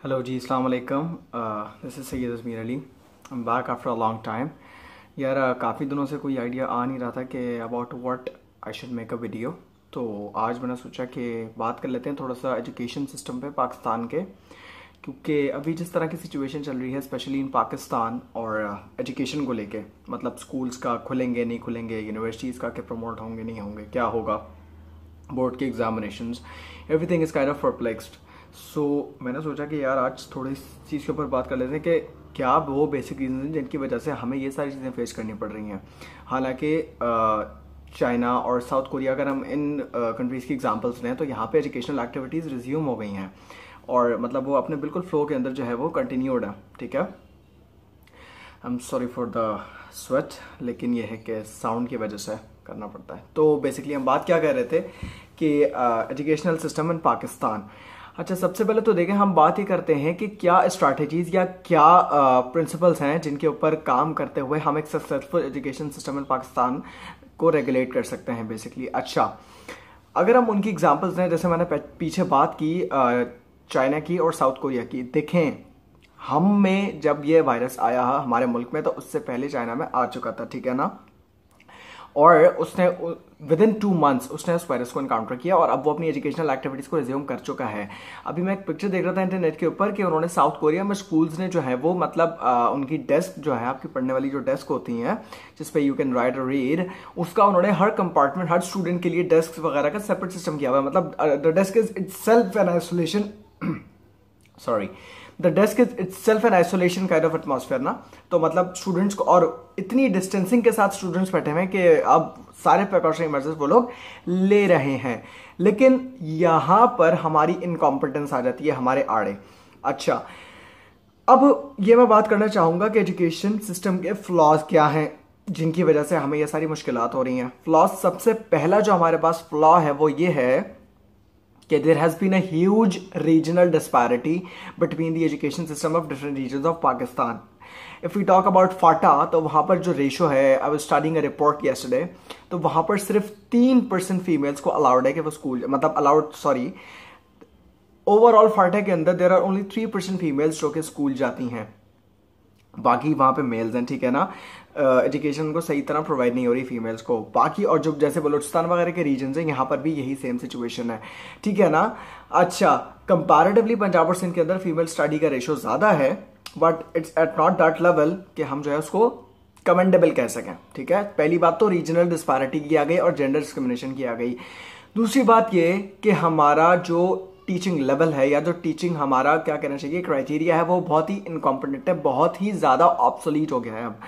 Hello ji, Assalamu alaikum. Uh, this is Sayyid Azmir Ali. I'm back after a long time. यार uh, काफ़ी दिनों से कोई idea आ नहीं रहा था कि about what I should make a video तो आज मैंने सोचा कि बात कर लेते हैं थोड़ा सा एजुकेशन सिस्टम पे पाकिस्तान के क्योंकि अभी जिस तरह की सिचुएशन चल रही है स्पेशली इन पाकिस्तान और एजुकेशन uh, को लेके मतलब स्कूल्स का खुलेंगे नहीं खुलेंगे यूनिवर्सिटीज़ का के प्रमोट होंगे नहीं होंगे क्या होगा बोर्ड के every everything is kind of perplexed so so, मैंने सोचा कि यार आज थोड़ी इस चीज़ के ऊपर बात कर लेते हैं कि क्या वो बेसिक रीज़न हैं जिनकी वजह से हमें ये सारी चीज़ें फेस करनी पड़ रही हैं हालांकि चाइना और साउथ कोरिया अगर हम इन कंट्रीज़ की एग्जांपल्स लें तो यहाँ पे एजुकेशनल एक्टिविटीज़ रिज्यूम हो गई हैं और मतलब वो अपने बिल्कुल फ्लो के अंदर जो है वो कंटिन्यूड है ठीक है I am sorry for the sweat लेकिन यह है कि साउंड की वजह से करना पड़ता है तो बेसिकली हम बात क्या कर रहे थे कि एजुकेशनल सिस्टम इन पाकिस्तान अच्छा सबसे पहले तो देखें हम बात ही करते हैं कि क्या स्ट्रैटेजीज या क्या प्रिंसिपल्स हैं जिनके ऊपर काम करते हुए हम एक successful education system in Pakistan को रेगुलेट कर सकते हैं बेसिकली अच्छा अगर हम उनकी एग्जांपल्स दें जैसे मैंने पीछे बात की चाइना की और साउथ कोरिया की देखें हम में जब ये वायरस आया हमारे मुल्क में तो उससे पहले चाइना में आ चुका था ठीक है ना और उसने विद इन टू मंथ्स उसने उस वायरस को इनकाउंटर किया और अब वो अपनी एजुकेशनल एक्टिविटीज़ को रिज्यूम कर चुका है अभी मैं एक पिक्चर देख रहा था इंटरनेट के ऊपर कि उन्होंने साउथ कोरिया में स्कूल्स ने जो है वो मतलब आ, उनकी डेस्क जो है आपकी पढ़ने वाली जो डेस्क होती है जिसपे यू कैन राइट रीड उसका उन्होंने हर कंपार्टमेंट हर स्टूडेंट के लिए डेस्क वगैरह का सेपरेट सिस्टम किया हुआ है मतलब the desk is it an isolation sorry the desk is itself an isolation kind of atmosphere ना तो मतलब स्टूडेंट्स को और इतनी डिस्टेंसिंग के साथ स्टूडेंट्स बैठे हुए हैं कि अब सारे प्रिकॉशनरी मेजर्स वो लोग ले रहे हैं लेकिन यहाँ पर हमारी इनकॉम्पिटेंस आ जाती है हमारे आड़े अच्छा अब ये मैं बात करना चाहूँगा कि एजुकेशन सिस्टम के फ्लॉज क्या हैं जिनकी वजह से हमें ये सारी मुश्किलात हो रही हैं फ्लॉज सबसे पहला जो हमारे पास फ्लॉ है वो ये है कि there has been a regional disparity between the education system of different region of Pakistan if you talk about FATA तो वहां पर जो रेशो है I was starting a report yesterday तो वहां पर सिर्फ तीन परसेंट फीमेल्स को अलाउड है कि वो स्कूल मतलब अलाउड सॉरी ओवरऑल फाटा के अंदर there are only three percent females जो कि स्कूल जाती हैं बाकी वहाँ पे मेल्स हैं ठीक है ना एजुकेशन uh, को सही तरह प्रोवाइड नहीं हो रही फीमेल्स को बाकी और जो जैसे बलोचिस्तान वगैरह के रीजन है यहाँ पर भी यही सेम सिचुएशन है ठीक है ना अच्छा कंपैरेटिवली पंजाब और सिंध के अंदर फीमेल स्टडी का रेशो ज़्यादा है but it's at not that level कि हम जो है उसको कमेंडेबल कह सकें ठीक है पहली बात तो रीजनल डिस्पैरिटी की आ गई और जेंडर डिस्क्रिमिनेशन की आ गई दूसरी बात ये कि हमारा जो टीचिंग लेवल है या जो टीचिंग हमारा क्या कहना चाहिए क्राइटेरिया है वो बहुत ही इनकॉम्पिटेंट है बहुत ही ज़्यादा ऑप्सोलीट हो गया है अब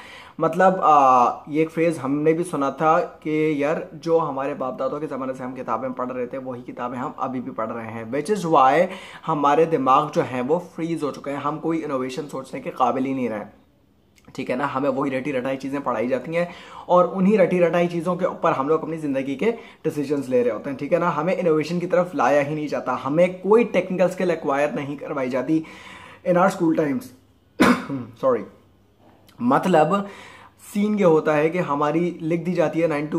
मतलब आ, ये एक फ्रेज़ हमने भी सुना था कि यार जो हमारे बाप दादों के ज़माने से हम किताबें पढ़ रहे थे वही किताबें हम अभी भी पढ़ रहे हैं विच इज़ वाई हमारे दिमाग जो हैं वो फ्रीज़ हो चुके हैं हम कोई इनोवेशन सोचने के काबिल ही नहीं रहे ठीक है ना हमें वही रटी रटाई चीज़ें पढ़ाई जाती हैं और उन्हीं रटी रटाई चीज़ों के ऊपर हम लोग अपनी ज़िंदगी के डिसीजंस ले रहे होते हैं ठीक है ना हमें इनोवेशन की तरफ लाया ही नहीं जाता हमें कोई टेक्निकल स्किल एक्वायर नहीं करवाई जाती in our school times sorry मतलब सीन ये होता है कि हमारी लिख दी जाती है nine to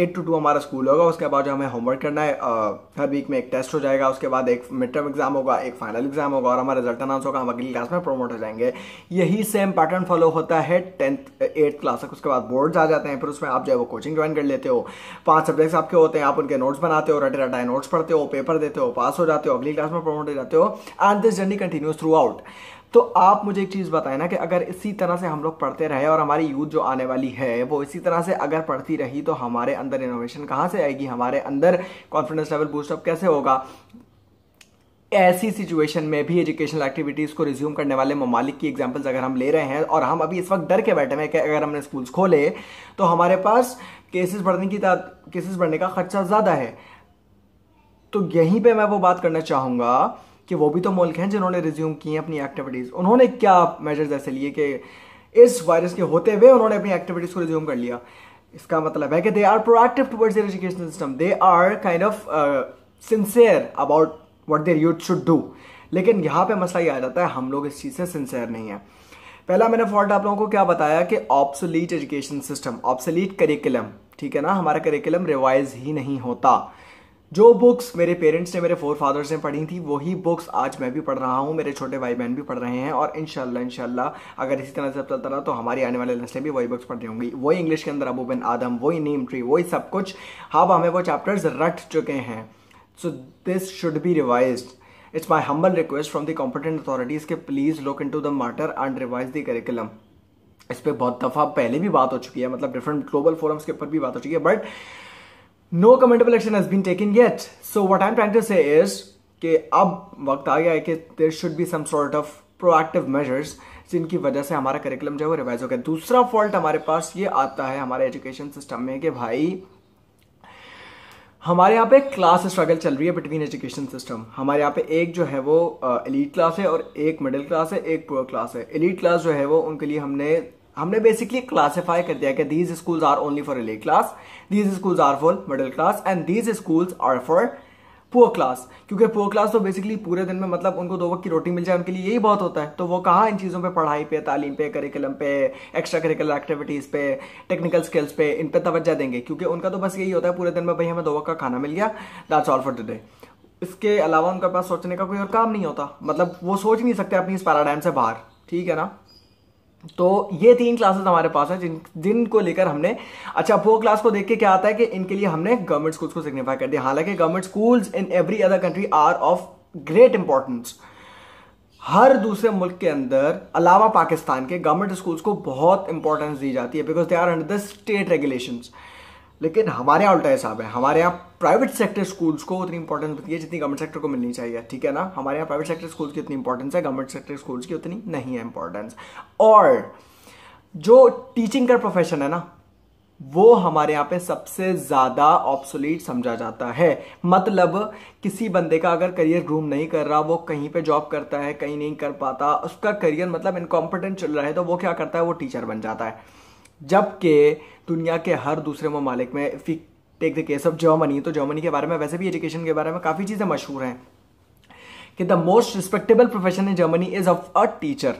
eight to two हमारा स्कूल होगा उसके बाद जो हमें होमवर्क करना है uh, हर वीक में एक टेस्ट हो जाएगा उसके बाद एक मिड टर्म एग्जाम होगा एक फाइनल एग्जाम होगा और हमारा रिजल्ट अनाउंस होगा हम अगली क्लास में प्रमोट हो जाएंगे यही सेम पैटर्न फॉलो होता है टेंथ एट्थ क्लास तक उसके बाद बोर्ड्स आ जाते हैं फिर उसमें आप जो है वो कोचिंग ज्वाइन कर लेते हो पाँच सब्जेक्ट्स आपके होते हैं आप उनके नोट्स बनाते हो रटे रटाए नोट्स पढ़ते हो पेपर देते हो पास हो जाते हो अगली क्लास में प्रमोट हो जाते हो and this journey continues throughout तो आप मुझे एक चीज़ बताएं ना कि अगर इसी तरह से हम लोग पढ़ते रहे और हमारी यूथ जो आने वाली है वो इसी तरह से अगर पढ़ती रही तो हमारे अंदर इनोवेशन कहाँ से आएगी हमारे अंदर कॉन्फिडेंस लेवल बूस्टअप कैसे होगा ऐसी सिचुएशन में भी एजुकेशनल एक्टिविटीज़ को रिज्यूम करने वाले ममालिक की एग्जाम्पल्स अगर हम ले रहे हैं और हम अभी इस वक्त डर के बैठे हैं कि अगर हमने स्कूल्स खोले तो हमारे पास केसेस बढ़ने की केसेस बढ़ने का खर्चा ज़्यादा है तो यहीं पे मैं वो बात करना चाहूँगा कि वो भी तो मुल्क हैं जिन्होंने रिज्यूम की हैं अपनी एक्टिविटीज़ उन्होंने क्या मेजर्स ऐसे लिए कि इस वायरस के होते हुए उन्होंने अपनी एक्टिविटीज़ को रिज्यूम कर लिया इसका मतलब है कि they are proactive towards their education system they are kind of sincere about what their youth should do लेकिन यहाँ पर मसला ये आ जाता है हम लोग इस चीज़ से सिंसेयर नहीं है पहला मैंने फॉल्ट आप लोगों को क्या बताया कि obsolete education system obsolete curriculum ठीक है ना हमारा करिकुलम रिवाइज ही नहीं होता जो बुक्स मेरे पेरेंट्स ने मेरे फोर फादर्स ने पढ़ी थी वही बुक्स आज मैं भी पढ़ रहा हूँ मेरे छोटे भाई बहन भी पढ़ रहे हैं और इनशाला इनशाला अगर इसी तरह से चलता रहा तो हमारी आने वाले नस्लें भी वही बुक्स पढ़ रही होंगी वही इंग्लिश के अंदर अबूबिन आदम वही नीम ट्री वही सब कुछ अब हमें वो चैप्टर्स रट चुके हैं so this should be revise it's my humble request from the competent authorities के please look into the matter and revise the curriculum इस पर बहुत दफ़ा पहले भी बात हो चुकी है मतलब डिफरेंट ग्लोबल फोरम्स के ऊपर भी बात हो चुकी है but no commendable action has been taken yet so what I am trying to say is कि अब वक्त आ गया है कि there should be some sort of proactive measures जिनकी वजह से हमारा करिकुलम जो है वो रिवाइज हो गया दूसरा फॉल्ट हमारे पास ये आता है हमारे एजुकेशन सिस्टम में कि भाई हमारे यहाँ पे क्लास स्ट्रगल चल रही है बिटवीन एजुकेशन सिस्टम हमारे यहाँ पे एक जो है वो एलीट क्लास है और एक मिडिल क्लास है एक पुअर क्लास है एलीट क्लास जो है वो उनके लिए हमने हमने बेसिकली क्लासिफाई कर दिया कि these schools are only for elite class these schools are for middle class and these schools are for poor class क्योंकि पुअर क्लास तो बेसिकली पूरे दिन में मतलब उनको दो वक्त की रोटी मिल जाए उनके लिए यही बहुत होता है तो वो कहाँ इन चीज़ों पे पढ़ाई पे तालीम पे करिकुलम पे एक्स्ट्रा करिकुलर एक्टिविटीज़ पे टेक्निकल स्किल्स पे इन पे तवज्जा देंगे क्योंकि उनका तो बस यही होता है पूरे दिन में भाई हमें दो वक्त का खाना मिल गया दैट्स ऑल फॉर टुडे इसके अलावा उनके पास सोचने का कोई और काम नहीं होता मतलब वो सोच नहीं सकते अपनी इस पैराडाइम से बाहर ठीक है ना तो ये तीन क्लासेस हमारे पास हैं जिन जिनको लेकर हमने अच्छा फोर क्लास को देख के क्या आता है कि इनके लिए हमने गवर्नमेंट स्कूल्स को सिग्निफाई कर दिया हालांकि government schools in every other country are of great importance हर दूसरे मुल्क के अंदर अलावा पाकिस्तान के गवर्नमेंट स्कूल्स को बहुत इंपॉर्टेंस दी जाती है because they are under the state regulations लेकिन हमारे यहाँ उल्टा हिसाब है हमारे यहाँ प्राइवेट सेक्टर स्कूल्स को उतनी इंपॉर्टेंस होती है जितनी गवर्नमेंट सेक्टर को मिलनी चाहिए ठीक है ना हमारे यहाँ प्राइवेट सेक्टर स्कूल्स की उतनी इंपॉर्टेंस है गवर्नमेंट सेक्टर स्कूल्स की उतनी नहीं है इंपॉर्टेंस और जो टीचिंग का प्रोफेशन है ना वो हमारे यहाँ पे सबसे ज़्यादा ऑप्सोलीट समझा जाता है मतलब किसी बंदे का अगर करियर ग्रूम नहीं कर रहा वो कहीं पे जॉब करता है कहीं नहीं कर पाता उसका करियर मतलब इनकॉम्पिटेंट चल रहा है तो वो क्या करता है वो टीचर बन जाता है जबकि दुनिया के हर दूसरे ममालिक में if take the case of Germany तो जर्मनी के बारे में वैसे भी एजुकेशन के बारे में काफ़ी चीज़ें मशहूर हैं कि the most respectable profession in Germany is of a teacher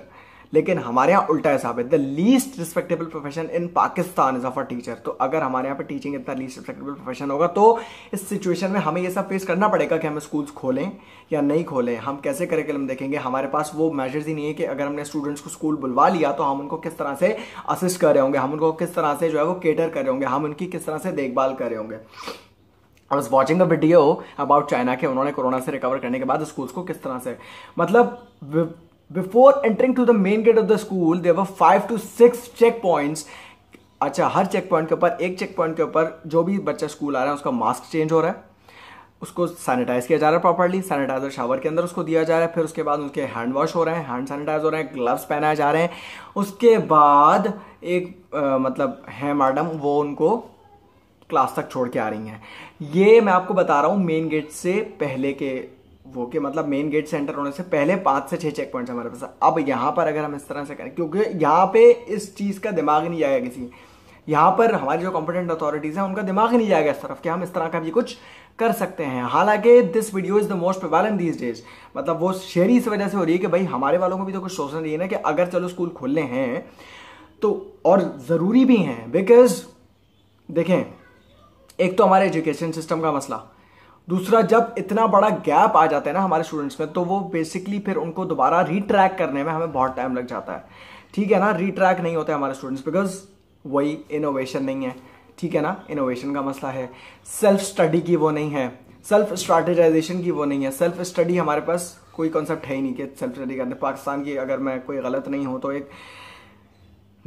लेकिन हमारे यहाँ उल्टा है साहब the least respectable profession in Pakistan is of a teacher तो अगर हमारे यहाँ पे टीचिंग इतना लीस्ट रिस्पेक्टेबल प्रोफेशन होगा तो इस सिचुएशन में हमें ये सब फेस करना पड़ेगा कि हम स्कूल्स खोलें या नहीं खोलें हम कैसे करिकुलम देखेंगे हमारे पास वो मेजर्स ही नहीं है कि अगर हमने स्टूडेंट्स को स्कूल बुलवा लिया तो हम उनको किस तरह से असिस्ट कर रहे होंगे हम उनको किस तरह से जो है वो केटर कर रहे होंगे हम उनकी किस तरह से देखभाल कर रहे होंगे I was watching a video about China के उन्होंने कोरोना से रिकवर करने के बाद स्कूल्स को किस तरह से मतलब before entering to the main gate of the school there five to six check points अच्छा हर चेक पॉइंट के ऊपर एक चेक पॉइंट के ऊपर जो भी बच्चा स्कूल आ रहा है उसका मास्क चेंज हो रहा है उसको सैनिटाइज किया जा रहा है प्रॉपरली सैनिटाइजर शावर के अंदर उसको दिया जा रहा है फिर उसके बाद उसके हैंड वॉश हो रहे हैं हैंड सैनिटाइज हो रहे हैं ग्लव्स पहनाए जा रहे हैं उसके बाद एक आ, मतलब है मैडम वो उनको क्लास तक छोड़ के आ रही हैं ये मैं आपको बता रहा हूँ मेन गेट से पहले के वो के मतलब मेन गेट से एंटर होने से पहले पांच से छह चेक पॉइंट हमारे पास अब यहाँ पर अगर हम इस तरह से करें क्योंकि यहां पे इस चीज़ का दिमाग नहीं जाएगा किसी यहां पर हमारी जो कॉम्पिटेंट अथॉरिटीज़ हैं उनका दिमाग नहीं जाएगा इस तरफ कि हम इस तरह का भी कुछ कर सकते हैं हालांकि this video is the most prevalent these days मतलब वो शेयरी इस वजह से हो रही है कि भाई हमारे वालों को भी तो कुछ सोचना चाहिए ना कि अगर चलो स्कूल खोलने हैं तो और ज़रूरी भी हैं बिकॉज देखें एक तो हमारे एजुकेशन सिस्टम का मसला दूसरा जब इतना बड़ा गैप आ जाता है ना हमारे स्टूडेंट्स में तो वो बेसिकली फिर उनको दोबारा रिट्रैक करने में हमें बहुत टाइम लग जाता है ठीक है ना रिट्रैक नहीं होता है हमारे स्टूडेंट्स बिकॉज वही इनोवेशन नहीं है ठीक है ना इनोवेशन का मसला है सेल्फ स्टडी की वो नहीं है सेल्फ स्ट्रेटेजाइजेशन की वो नहीं है सेल्फ स्टडी हमारे पास कोई कॉन्सेप्ट है ही नहीं कि सेल्फ स्टडी करने पाकिस्तान की अगर मैं कोई गलत नहीं हूँ तो एक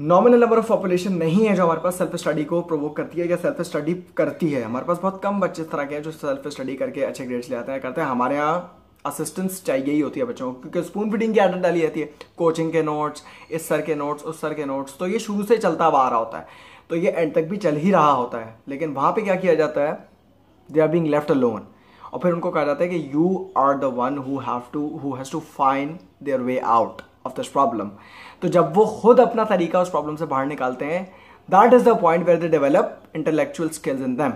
नॉमिनल नंबर ऑफ पॉपुलेशन नहीं है जो हमारे पास सेल्फ स्टडी को प्रोवोक करती है या सेल्फ स्टडी करती है हमारे पास बहुत कम बच्चे इस तरह के हैं जो सेल्फ स्टडी करके अच्छे ग्रेड्स ले आते हैं करते हैं हमारे यहाँ असिस्टेंस चाहिए ही होती है बच्चों को क्योंकि स्पून फीडिंग की आदत डाली जाती है कोचिंग के नोट्स इस सर के नोट्स उस सर के नोट्स तो ये शुरू से चलता हुआ आ रहा होता है तो ये एंड तक भी चल ही रहा होता है लेकिन वहाँ पर क्या किया जाता है they are being left alone और फिर उनको कहा जाता है कि you are the one who have to who has to find their way out of this problem तो जब वो खुद अपना तरीका उस प्रॉब्लम से बाहर निकालते हैं that is the point where they develop intellectual skills in them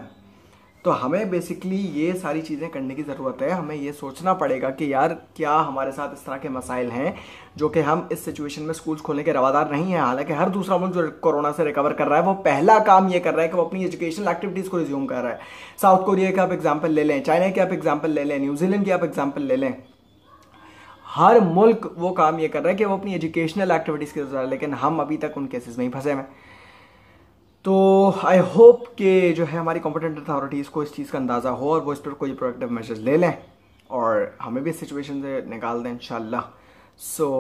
तो हमें बेसिकली ये सारी चीज़ें करने की ज़रूरत है हमें ये सोचना पड़ेगा कि यार क्या हमारे साथ इस तरह के मसाइल हैं जो कि हम इस सिचुएशन में स्कूल्स खोलने के रवादार नहीं हैं हालांकि हर दूसरा मुल्क जो कोरोना से रिकवर कर रहा है वो पहला काम ये कर रहा है कि वो अपनी एजुकेशनल एक्टिविटीज़ को रिज्यूम कर रहा है साउथ कोरिया के आप एग्जाम्पल ले लें चाइना के आप एग्जाम्पल ले लें न्यूजीलैंड की आप एग्जाम्पल ले लें हर मुल्क वो काम ये कर रहा है कि वो अपनी एजुकेशनल एक्टिविटीज़ के गुजार लेकिन हम अभी तक उन केसेस में ही फंसे हैं तो आई होप के जो है हमारी कॉम्पिटेंट अथॉरिटीज़ को इस चीज़ का अंदाज़ा हो और वो इस पर कोई प्रोडक्टिव मेजर्स ले लें और हमें भी इस सिचुएशन से निकाल दें इन so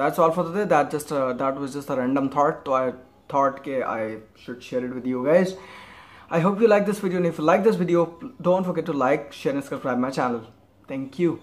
that's all for the that just that was just a random thought तो आई थॉट के I should share it with you guys I hope you like this video if you like this video don't forget to like share and subscribe my channel thank you